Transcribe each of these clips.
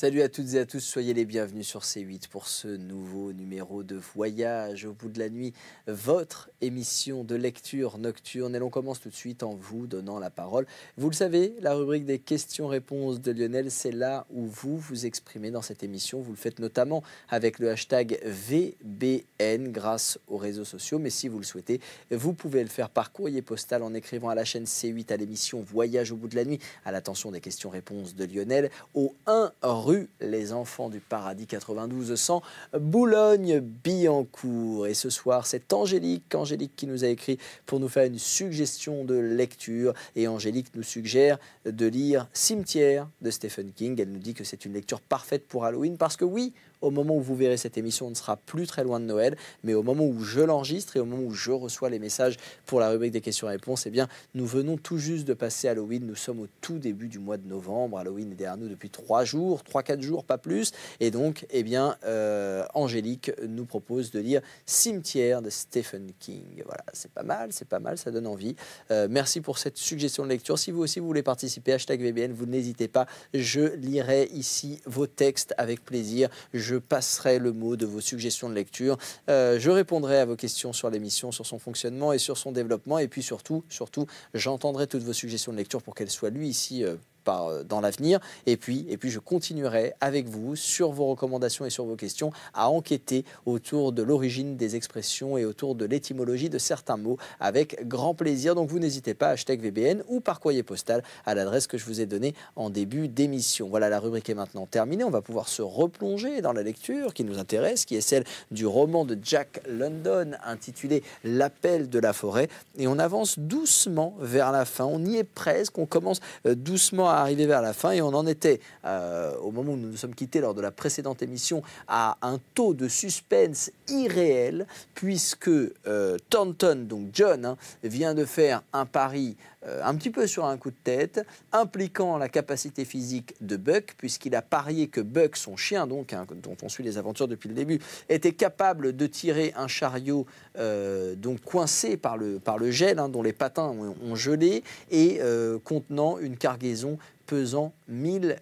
Salut à toutes et à tous, soyez les bienvenus sur C8 pour ce nouveau numéro de Voyage au bout de la nuit, votre émission de lecture nocturne. Et on commence tout de suite en vous donnant la parole. Vous le savez, la rubrique des questions-réponses de Lionel, c'est là où vous vous exprimez dans cette émission. Vous le faites notamment avec le hashtag VBN grâce aux réseaux sociaux. Mais si vous le souhaitez, vous pouvez le faire par courrier postal en écrivant à la chaîne C8 à l'émission Voyage au bout de la nuit, à l'attention des questions-réponses de Lionel, au 1 rue Les Enfants du Paradis 92-100, Boulogne-Billancourt. Et ce soir, c'est Angélique, Angélique qui nous a écrit pour nous faire une suggestion de lecture. Et Angélique nous suggère de lire Cimetière de Stephen King. Elle nous dit que c'est une lecture parfaite pour Halloween parce que oui, au moment où vous verrez cette émission, on ne sera plus très loin de Noël, mais au moment où je l'enregistre et au moment où je reçois les messages pour la rubrique des questions-réponses, eh bien, nous venons tout juste de passer Halloween. Nous sommes au tout début du mois de novembre. Halloween est derrière nous depuis trois jours, trois, quatre jours, pas plus. Et donc, eh bien, euh, Angélique nous propose de lire Cimetière de Stephen King. Voilà, c'est pas mal, c'est pas mal, ça donne envie. Euh, merci pour cette suggestion de lecture. Si vous aussi vous voulez participer, hashtag VBN, vous n'hésitez pas. Je lirai ici vos textes avec plaisir je passerai le mot de vos suggestions de lecture. Euh, je répondrai à vos questions sur l'émission, sur son fonctionnement et sur son développement. Et puis surtout, surtout, j'entendrai toutes vos suggestions de lecture pour qu'elles soient lues ici. Euh, par, euh, dans l'avenir. Et puis, et puis, je continuerai avec vous sur vos recommandations et sur vos questions à enquêter autour de l'origine des expressions et autour de l'étymologie de certains mots avec grand plaisir. Donc, vous n'hésitez pas, à hashtag VBN ou par courrier postal à l'adresse que je vous ai donnée en début d'émission. Voilà, la rubrique est maintenant terminée. On va pouvoir se replonger dans la lecture qui nous intéresse, qui est celle du roman de Jack London intitulé L'appel de la forêt. Et on avance doucement vers la fin. On y est presque. On commence euh, doucement à arrivé vers la fin et on en était, euh, au moment où nous nous sommes quittés lors de la précédente émission, à un taux de suspense irréel, puisque Tonton, euh, Thornton, donc John, hein, vient de faire un pari euh, un petit peu sur un coup de tête, impliquant la capacité physique de Buck, puisqu'il a parié que Buck, son chien, donc, hein, dont on suit les aventures depuis le début, était capable de tirer un chariot euh, donc coincé par le, par le gel, hein, dont les patins ont, gelé, et euh, contenant une cargaison pesant 1000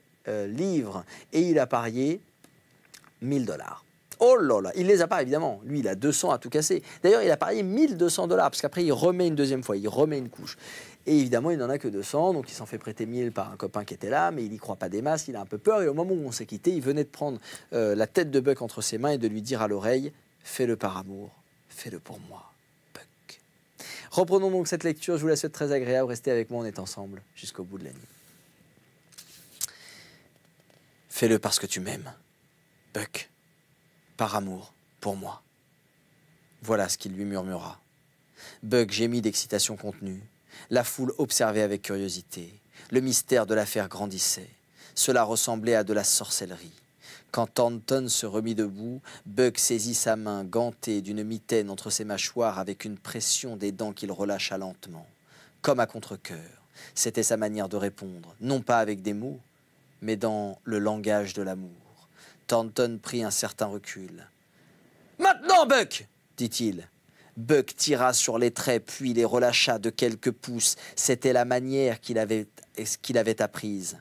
livres. Et il a parié 1000 dollars. Oh là là, il les a pas évidemment. Lui, il a 200 à tout casser. D'ailleurs, il a parié 1200 dollars parce qu'après il remet une deuxième fois, il remet une couche. Et évidemment, il n'en a que 200, donc il s'en fait prêter 1000 par un copain qui était là, mais il n'y croit pas des masses, il a un peu peur. Et au moment où on s'est quitté, il venait de prendre euh, la tête de Buck entre ses mains et de lui dire à l'oreille Fais-le par amour, fais-le pour moi, Buck. Reprenons donc cette lecture, je vous la souhaite très agréable. Restez avec moi, on est ensemble jusqu'au bout de la nuit. Fais-le parce que tu m'aimes, Buck, par amour pour moi. Voilà ce qu'il lui murmura. Buck gémit d'excitation contenue. La foule observait avec curiosité. Le mystère de l'affaire grandissait. Cela ressemblait à de la sorcellerie. Quand Anton se remit debout, Buck saisit sa main gantée d'une mitaine entre ses mâchoires avec une pression des dents qu'il relâcha lentement, comme à contre-cœur. C'était sa manière de répondre, non pas avec des mots, mais dans le langage de l'amour. Thornton prit un certain recul. Maintenant, Buck dit-il, Buck tira sur les traits, puis les relâcha de quelques pouces. C'était la manière qu'il avait, qu'il avait apprise.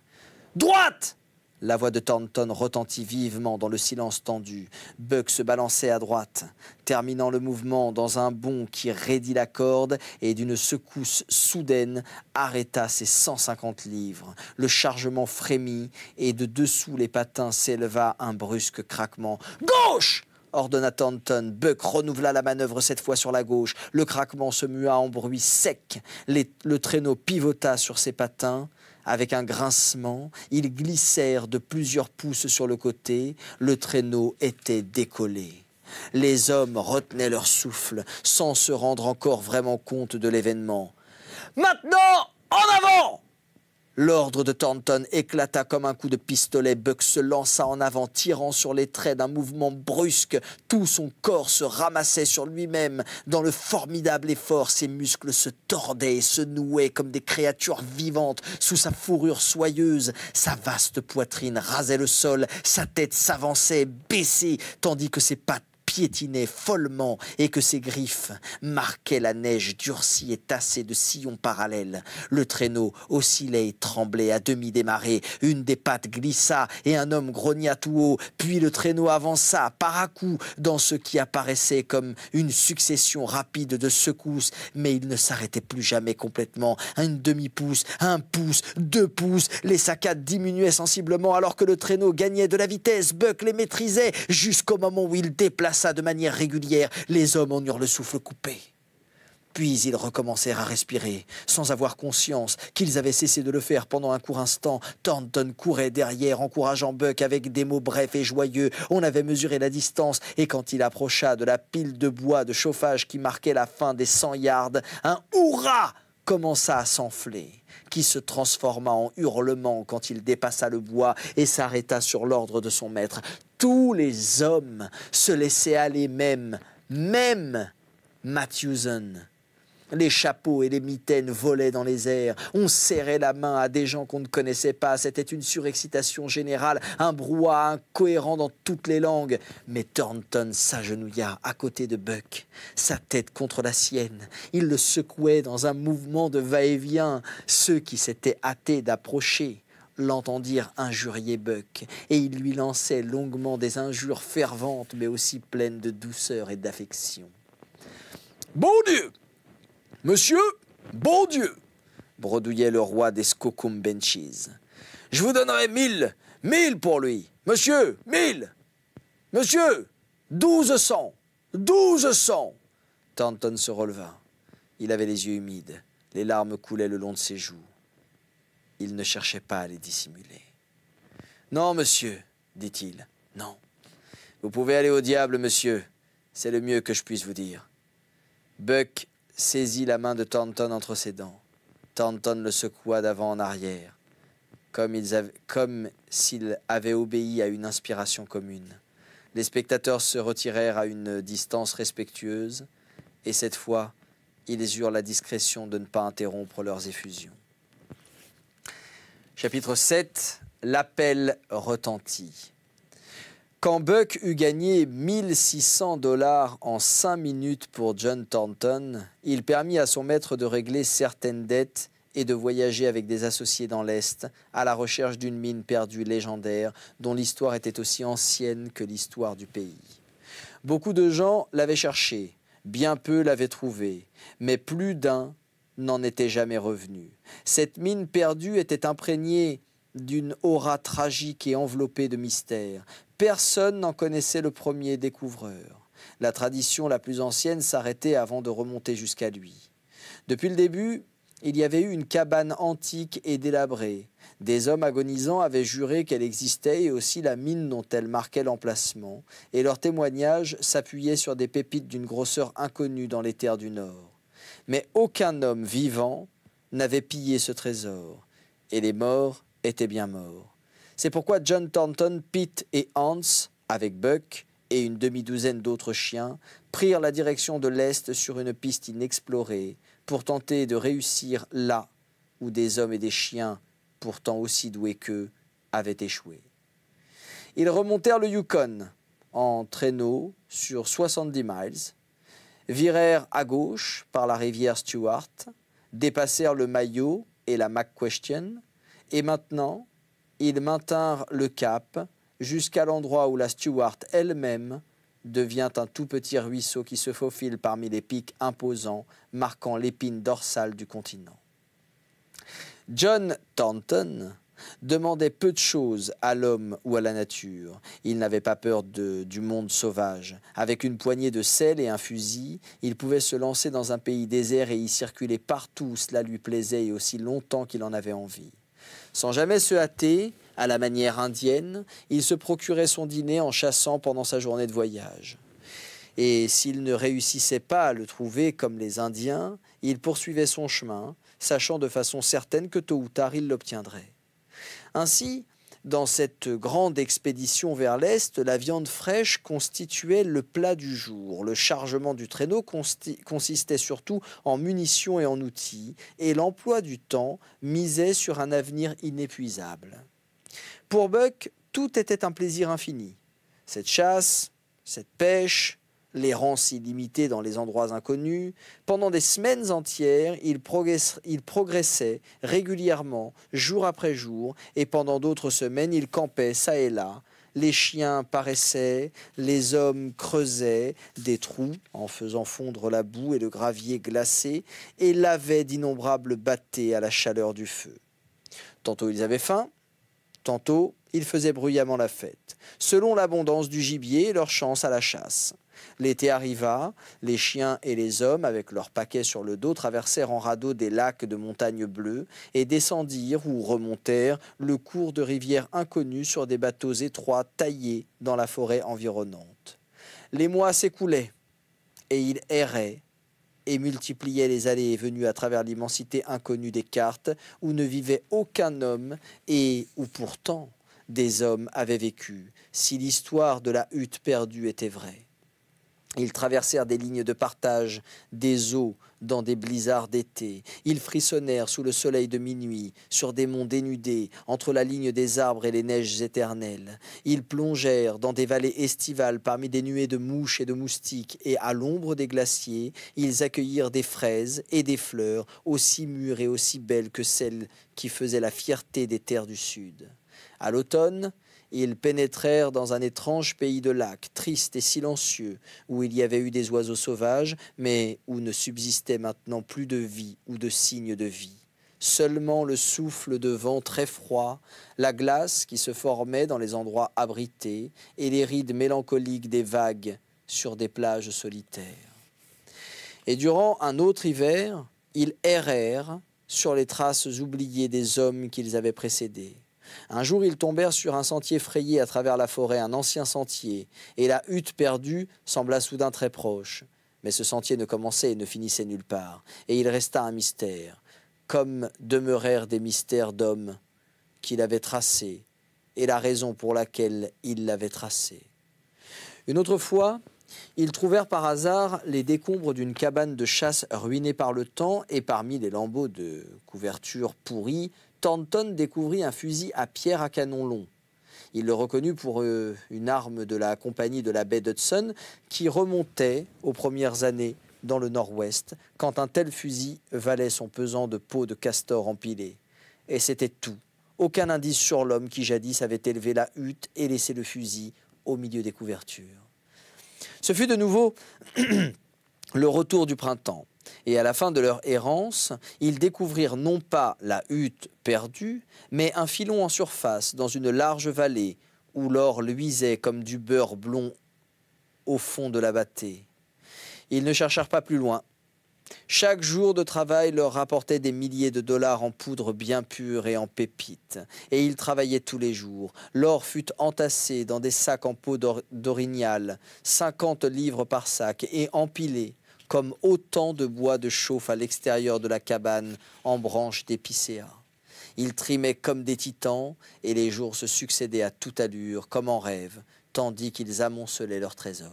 Droite la voix de Thornton retentit vivement dans le silence tendu. Buck se balançait à droite, terminant le mouvement dans un bond qui raidit la corde et d'une secousse soudaine arrêta ses 150 livres. Le chargement frémit et de dessous les patins s'éleva un brusque craquement. Gauche ordonna Thornton. Buck renouvela la manœuvre cette fois sur la gauche. Le craquement se mua en bruit sec. le traîneau pivota sur ses patins. Avec un grincement, ils glissèrent de plusieurs pouces sur le côté. Le traîneau était décollé. Les hommes retenaient leur souffle, sans se rendre encore vraiment compte de l'événement. Maintenant, en avant L'ordre de Thornton éclata comme un coup de pistolet. Buck se lança en avant, tirant sur les traits d'un mouvement brusque. Tout son corps se ramassait sur lui-même. Dans le formidable effort, ses muscles se tordaient et se nouaient comme des créatures vivantes sous sa fourrure soyeuse. Sa vaste poitrine rasait le sol, sa tête s'avançait, baissée, tandis que ses pattes piétinait follement et que ses griffes marquaient la neige durcie et tassée de sillons parallèles. Le traîneau oscillait et tremblait à demi démarré. Une des pattes glissa et un homme grogna tout haut. Puis le traîneau avança par à coup dans ce qui apparaissait comme une succession rapide de secousses, mais il ne s'arrêtait plus jamais complètement. Un demi-pouce, un pouce, deux pouces, les saccades diminuaient sensiblement alors que le traîneau gagnait de la vitesse. Buck les maîtrisait jusqu'au moment où il déplaça de manière régulière, les hommes en eurent le souffle coupé. Puis ils recommencèrent à respirer, sans avoir conscience qu'ils avaient cessé de le faire pendant un court instant. Thornton courait derrière, encourageant Buck avec des mots brefs et joyeux. On avait mesuré la distance, et quand il approcha de la pile de bois de chauffage qui marquait la fin des 100 yards, un hurrah commença à s'enfler, qui se transforma en hurlement quand il dépassa le bois et s'arrêta sur l'ordre de son maître. Tous les hommes se laissaient aller même, même Matthewson, les chapeaux et les mitaines volaient dans les airs. On serrait la main à des gens qu'on ne connaissait pas. C'était une surexcitation générale, un brouhaha incohérent dans toutes les langues. Mais Thornton s'agenouilla à côté de Buck, sa tête contre la sienne. Il le secouait dans un mouvement de va-et-vient. Ceux qui s'étaient hâtés d'approcher l'entendirent injurier Buck, et il lui lançait longuement des injures ferventes, mais aussi pleines de douceur et d'affection. Bon Dieu Monsieur, bon Dieu bredouillait le roi des Skokum Je vous donnerai mille, mille pour lui. Monsieur, mille Monsieur, douze cents Douze cents Tanton se releva. Il avait les yeux humides. Les larmes coulaient le long de ses joues. Il ne cherchait pas à les dissimuler. Non, monsieur, dit-il, non. Vous pouvez aller au diable, monsieur. C'est le mieux que je puisse vous dire. Buck saisit la main de Thornton entre ses dents. Thornton le secoua d'avant en arrière, comme s'il avait obéi à une inspiration commune. Les spectateurs se retirèrent à une distance respectueuse, et cette fois, ils eurent la discrétion de ne pas interrompre leurs effusions. Chapitre 7 L'appel retentit. Quand Buck eut gagné 1600 dollars en 5 minutes pour John Thornton, il permit à son maître de régler certaines dettes et de voyager avec des associés dans l'Est à la recherche d'une mine perdue légendaire dont l'histoire était aussi ancienne que l'histoire du pays. Beaucoup de gens l'avaient cherchée, bien peu l'avaient trouvée, mais plus d'un n'en était jamais revenu. Cette mine perdue était imprégnée d'une aura tragique et enveloppée de mystère. Personne n'en connaissait le premier découvreur. La tradition la plus ancienne s'arrêtait avant de remonter jusqu'à lui. Depuis le début, il y avait eu une cabane antique et délabrée. Des hommes agonisants avaient juré qu'elle existait et aussi la mine dont elle marquait l'emplacement, et leurs témoignages s'appuyaient sur des pépites d'une grosseur inconnue dans les terres du Nord. Mais aucun homme vivant n'avait pillé ce trésor, et les morts était bien mort. C'est pourquoi John Thornton, Pete et Hans, avec Buck et une demi-douzaine d'autres chiens, prirent la direction de l'Est sur une piste inexplorée pour tenter de réussir là où des hommes et des chiens, pourtant aussi doués qu'eux, avaient échoué. Ils remontèrent le Yukon en traîneau sur 70 miles, virèrent à gauche par la rivière Stewart, dépassèrent le Mayo et la McQuestion, et maintenant, ils maintinrent le cap jusqu'à l'endroit où la Stuart elle-même devient un tout petit ruisseau qui se faufile parmi les pics imposants, marquant l'épine dorsale du continent. John Thornton demandait peu de choses à l'homme ou à la nature. Il n'avait pas peur du monde sauvage. Avec une poignée de sel et un fusil, il pouvait se lancer dans un pays désert et y circuler partout où cela lui plaisait et aussi longtemps qu'il en avait envie. Sans jamais se hâter, à la manière indienne, il se procurait son dîner en chassant pendant sa journée de voyage. Et s'il ne réussissait pas à le trouver comme les Indiens, il poursuivait son chemin, sachant de façon certaine que tôt ou tard il l'obtiendrait. Ainsi, dans cette grande expédition vers l'Est, la viande fraîche constituait le plat du jour. Le chargement du traîneau consistait surtout en munitions et en outils, et l'emploi du temps misait sur un avenir inépuisable. Pour Buck, tout était un plaisir infini. Cette chasse, cette pêche, les rangs illimitée dans les endroits inconnus. Pendant des semaines entières, ils progressaient régulièrement, jour après jour, et pendant d'autres semaines, ils campaient ça et là. Les chiens paraissaient, les hommes creusaient des trous en faisant fondre la boue et le gravier glacé, et lavaient d'innombrables bâtés à la chaleur du feu. Tantôt ils avaient faim, Tantôt, ils faisaient bruyamment la fête, selon l'abondance du gibier et leur chance à la chasse. L'été arriva, les chiens et les hommes, avec leurs paquets sur le dos, traversèrent en radeau des lacs de montagnes bleues et descendirent ou remontèrent le cours de rivières inconnues sur des bateaux étroits taillés dans la forêt environnante. Les mois s'écoulaient et ils erraient et multipliait les allées et venues à travers l'immensité inconnue des cartes, où ne vivait aucun homme, et où pourtant des hommes avaient vécu, si l'histoire de la hutte perdue était vraie. Ils traversèrent des lignes de partage, des eaux dans des blizzards d'été. Ils frissonnèrent sous le soleil de minuit, sur des monts dénudés, entre la ligne des arbres et les neiges éternelles. Ils plongèrent dans des vallées estivales parmi des nuées de mouches et de moustiques, et à l'ombre des glaciers, ils accueillirent des fraises et des fleurs, aussi mûres et aussi belles que celles qui faisaient la fierté des terres du sud. À l'automne, ils pénétrèrent dans un étrange pays de lacs, triste et silencieux, où il y avait eu des oiseaux sauvages, mais où ne subsistait maintenant plus de vie ou de signes de vie. Seulement le souffle de vent très froid, la glace qui se formait dans les endroits abrités, et les rides mélancoliques des vagues sur des plages solitaires. Et durant un autre hiver, ils errèrent sur les traces oubliées des hommes qu'ils avaient précédés. Un jour, ils tombèrent sur un sentier frayé à travers la forêt, un ancien sentier, et la hutte perdue sembla soudain très proche. Mais ce sentier ne commençait et ne finissait nulle part, et il resta un mystère, comme demeurèrent des mystères d'hommes qu'il avait tracés, et la raison pour laquelle il l'avait tracé. Une autre fois, ils trouvèrent par hasard les décombres d'une cabane de chasse ruinée par le temps, et parmi les lambeaux de couverture pourrie, Thornton découvrit un fusil à pierre à canon long. Il le reconnut pour euh, une arme de la compagnie de la baie d'Hudson qui remontait aux premières années dans le nord-ouest quand un tel fusil valait son pesant de peau de castor empilé. Et c'était tout. Aucun indice sur l'homme qui jadis avait élevé la hutte et laissé le fusil au milieu des couvertures. Ce fut de nouveau le retour du printemps. Et à la fin de leur errance, ils découvrirent non pas la hutte perdue, mais un filon en surface dans une large vallée où l'or luisait comme du beurre blond au fond de la bâtée. Ils ne cherchèrent pas plus loin. Chaque jour de travail leur rapportait des milliers de dollars en poudre bien pure et en pépites, et ils travaillaient tous les jours. L'or fut entassé dans des sacs en peau d'orignal, 50 livres par sac, et empilé, comme autant de bois de chauffe à l'extérieur de la cabane en branches d'épicéa. Ils trimaient comme des titans, et les jours se succédaient à toute allure, comme en rêve, tandis qu'ils amoncelaient leurs trésors.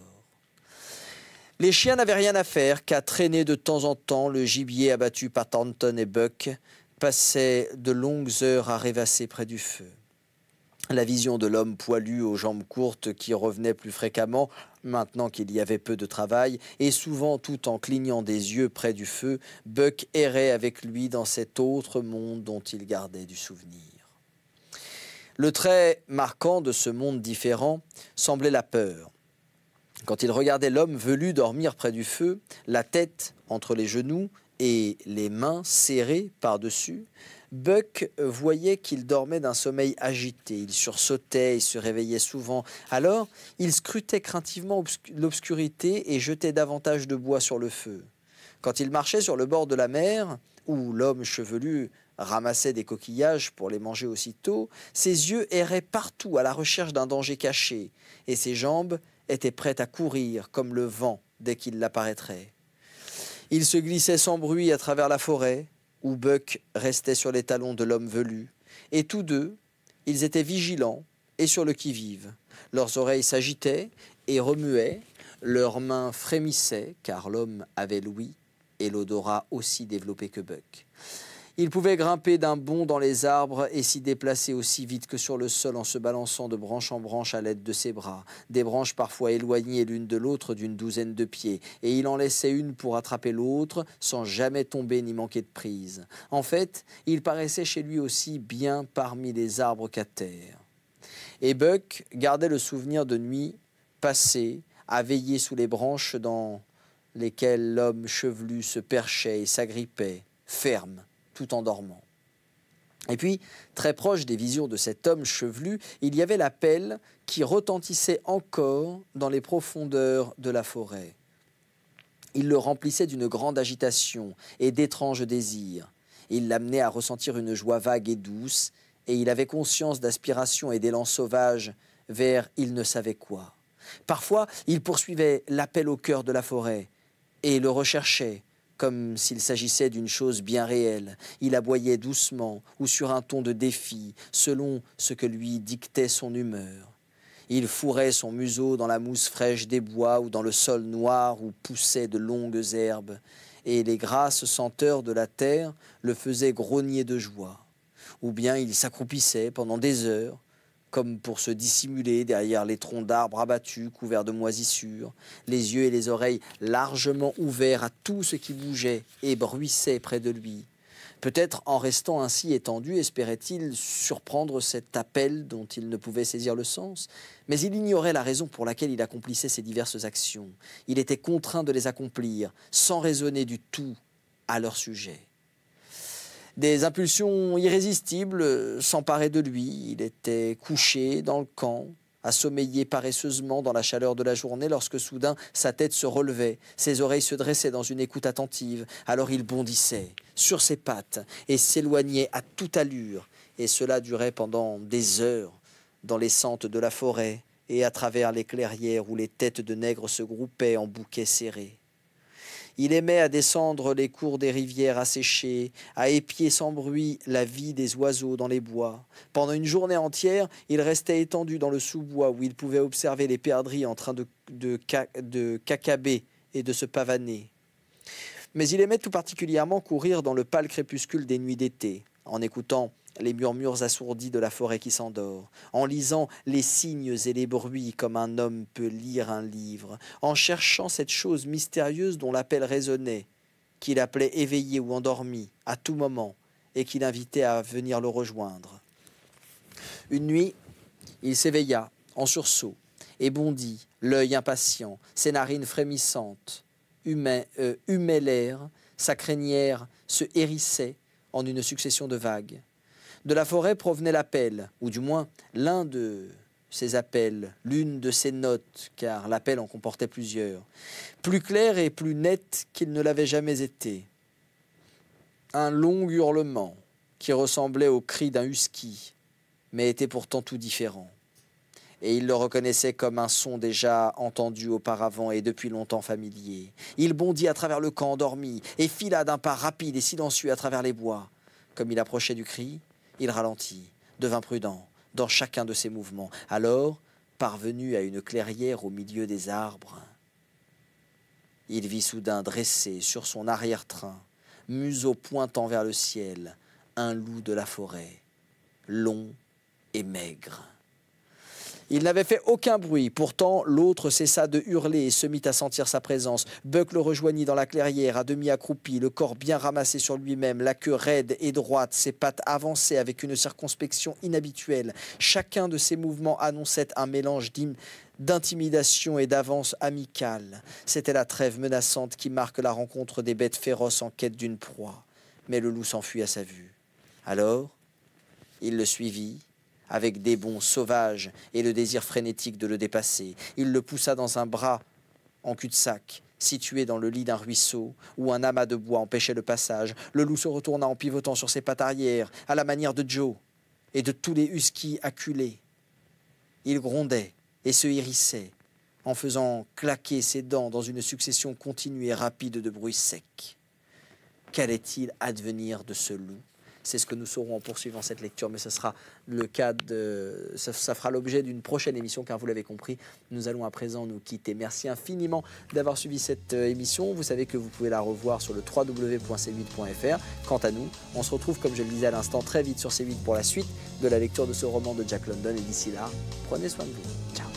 Les chiens n'avaient rien à faire qu'à traîner de temps en temps le gibier abattu par Thornton et Buck, passaient de longues heures à rêvasser près du feu. La vision de l'homme poilu aux jambes courtes qui revenait plus fréquemment Maintenant qu'il y avait peu de travail, et souvent tout en clignant des yeux près du feu, Buck errait avec lui dans cet autre monde dont il gardait du souvenir. Le trait marquant de ce monde différent semblait la peur. Quand il regardait l'homme velu dormir près du feu, la tête entre les genoux, et les mains serrées par-dessus, Buck voyait qu'il dormait d'un sommeil agité. Il sursautait, il se réveillait souvent. Alors, il scrutait craintivement l'obscurité et jetait davantage de bois sur le feu. Quand il marchait sur le bord de la mer, où l'homme chevelu ramassait des coquillages pour les manger aussitôt, ses yeux erraient partout à la recherche d'un danger caché, et ses jambes étaient prêtes à courir comme le vent dès qu'il l'apparaîtrait. Ils se glissaient sans bruit à travers la forêt, où Buck restait sur les talons de l'homme velu, et tous deux, ils étaient vigilants et sur le qui-vive. Leurs oreilles s'agitaient et remuaient, leurs mains frémissaient, car l'homme avait l'ouïe et l'odorat aussi développé que Buck. Il pouvait grimper d'un bond dans les arbres et s'y déplacer aussi vite que sur le sol en se balançant de branche en branche à l'aide de ses bras, des branches parfois éloignées l'une de l'autre d'une douzaine de pieds, et il en laissait une pour attraper l'autre sans jamais tomber ni manquer de prise. En fait, il paraissait chez lui aussi bien parmi les arbres qu'à terre. Et Buck gardait le souvenir de nuits passées à veiller sous les branches dans lesquelles l'homme chevelu se perchait et s'agrippait, ferme, en dormant. Et puis, très proche des visions de cet homme chevelu, il y avait l'appel qui retentissait encore dans les profondeurs de la forêt. Il le remplissait d'une grande agitation et d'étranges désirs. Il l'amenait à ressentir une joie vague et douce, et il avait conscience d'aspirations et d'élan sauvages vers il ne savait quoi. Parfois, il poursuivait l'appel au cœur de la forêt et le recherchait, comme s'il s'agissait d'une chose bien réelle. Il aboyait doucement ou sur un ton de défi, selon ce que lui dictait son humeur. Il fourrait son museau dans la mousse fraîche des bois ou dans le sol noir où poussaient de longues herbes, et les grasses senteurs de la terre le faisaient grogner de joie. Ou bien il s'accroupissait pendant des heures, comme pour se dissimuler derrière les troncs d'arbres abattus, couverts de moisissures, les yeux et les oreilles largement ouverts à tout ce qui bougeait et bruissait près de lui. Peut-être en restant ainsi étendu, espérait-il surprendre cet appel dont il ne pouvait saisir le sens, mais il ignorait la raison pour laquelle il accomplissait ces diverses actions. Il était contraint de les accomplir, sans raisonner du tout à leur sujet. Des impulsions irrésistibles euh, s'emparaient de lui. Il était couché dans le camp, assommeillé paresseusement dans la chaleur de la journée lorsque soudain sa tête se relevait, ses oreilles se dressaient dans une écoute attentive, alors il bondissait sur ses pattes et s'éloignait à toute allure, et cela durait pendant des heures dans les centres de la forêt et à travers les clairières où les têtes de nègres se groupaient en bouquets serrés. Il aimait à descendre les cours des rivières asséchées, à épier sans bruit la vie des oiseaux dans les bois. Pendant une journée entière, il restait étendu dans le sous-bois où il pouvait observer les perdrix en train de, de, de cacaber et de se pavaner. Mais il aimait tout particulièrement courir dans le pâle crépuscule des nuits d'été, en écoutant les murmures assourdis de la forêt qui s'endort, en lisant les signes et les bruits comme un homme peut lire un livre, en cherchant cette chose mystérieuse dont l'appel résonnait, qu'il appelait éveillé ou endormi, à tout moment, et qu'il invitait à venir le rejoindre. Une nuit, il s'éveilla, en sursaut, et bondit, l'œil impatient, ses narines frémissantes, humait euh, l'air, sa crinière se hérissait en une succession de vagues. De la forêt provenait l'appel, ou du moins l'un de ses appels, l'une de ses notes, car l'appel en comportait plusieurs, plus clair et plus net qu'il ne l'avait jamais été. Un long hurlement qui ressemblait au cri d'un husky, mais était pourtant tout différent. Et il le reconnaissait comme un son déjà entendu auparavant et depuis longtemps familier. Il bondit à travers le camp endormi et fila d'un pas rapide et silencieux à travers les bois. Comme il approchait du cri, il ralentit, devint prudent dans chacun de ses mouvements. Alors, parvenu à une clairière au milieu des arbres, il vit soudain dressé sur son arrière-train, museau pointant vers le ciel, un loup de la forêt, long et maigre. Il n'avait fait aucun bruit. Pourtant, l'autre cessa de hurler et se mit à sentir sa présence. Buck le rejoignit dans la clairière, à demi accroupi, le corps bien ramassé sur lui-même, la queue raide et droite, ses pattes avancées avec une circonspection inhabituelle. Chacun de ses mouvements annonçait un mélange d'intimidation et d'avance amicale. C'était la trêve menaçante qui marque la rencontre des bêtes féroces en quête d'une proie. Mais le loup s'enfuit à sa vue. Alors, il le suivit, avec des bonds sauvages et le désir frénétique de le dépasser. Il le poussa dans un bras en cul-de-sac, situé dans le lit d'un ruisseau, où un amas de bois empêchait le passage. Le loup se retourna en pivotant sur ses pattes arrière, à la manière de Joe et de tous les huskies acculés. Il grondait et se hérissait, en faisant claquer ses dents dans une succession continue et rapide de bruits secs. Qu'allait-il advenir de ce loup c'est ce que nous saurons en poursuivant cette lecture, mais ce sera le cas de. Ça, fera l'objet d'une prochaine émission, car vous l'avez compris, nous allons à présent nous quitter. Merci infiniment d'avoir suivi cette euh, émission. Vous savez que vous pouvez la revoir sur le www.c8.fr. Quant à nous, on se retrouve, comme je le disais à l'instant, très vite sur C8 pour la suite de la lecture de ce roman de Jack London. Et d'ici là, prenez soin de vous. Ciao.